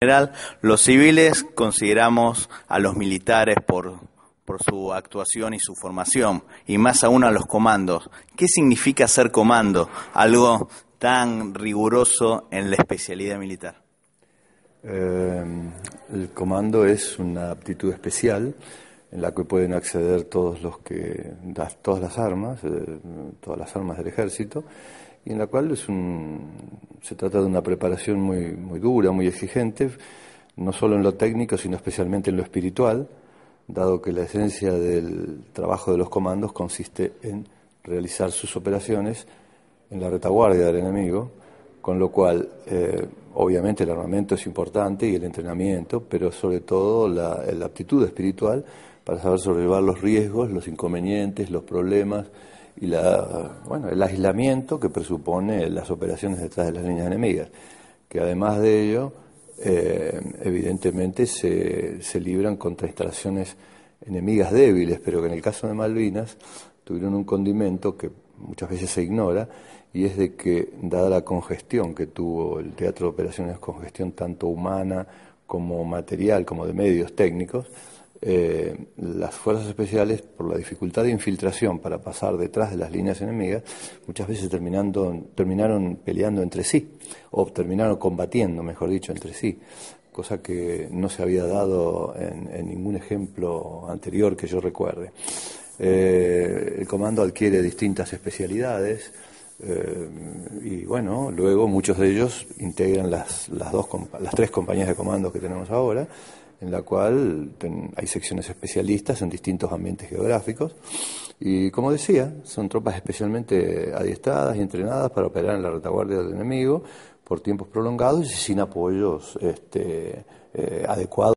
general, los civiles consideramos a los militares por, su actuación y su formación, y más aún a los comandos. ¿Qué significa ser comando? Algo tan riguroso en la especialidad militar. Eh, el comando es una aptitud especial en la que pueden acceder todos los que todas las armas, eh, todas las armas del ejército, y en la cual es un, se trata de una preparación muy, muy dura, muy exigente, no solo en lo técnico, sino especialmente en lo espiritual, dado que la esencia del trabajo de los comandos consiste en realizar sus operaciones en la retaguardia del enemigo, con lo cual, eh, obviamente, el armamento es importante y el entrenamiento, pero sobre todo la, la aptitud espiritual para saber sobrellevar los riesgos, los inconvenientes, los problemas, y la, bueno, el aislamiento que presupone las operaciones detrás de las líneas enemigas, que además de ello, eh, evidentemente se, se libran contra instalaciones enemigas débiles, pero que en el caso de Malvinas tuvieron un condimento que muchas veces se ignora, y es de que, dada la congestión que tuvo el Teatro de Operaciones, congestión tanto humana como material, como de medios técnicos, eh, las fuerzas especiales, por la dificultad de infiltración para pasar detrás de las líneas enemigas, muchas veces terminando, terminaron peleando entre sí, o terminaron combatiendo, mejor dicho, entre sí, cosa que no se había dado en, ningún ejemplo anterior que yo recuerde. Eh, el comando adquiere distintas especialidades. Eh, y bueno, luego muchos de ellos integran las, las, dos, las tres compañías de comando que tenemos ahora en la cual hay secciones especialistas en distintos ambientes geográficos y, como decía, son tropas especialmente adiestradas y entrenadas para operar en la retaguardia del enemigo por tiempos prolongados y sin apoyos este, eh, adecuados.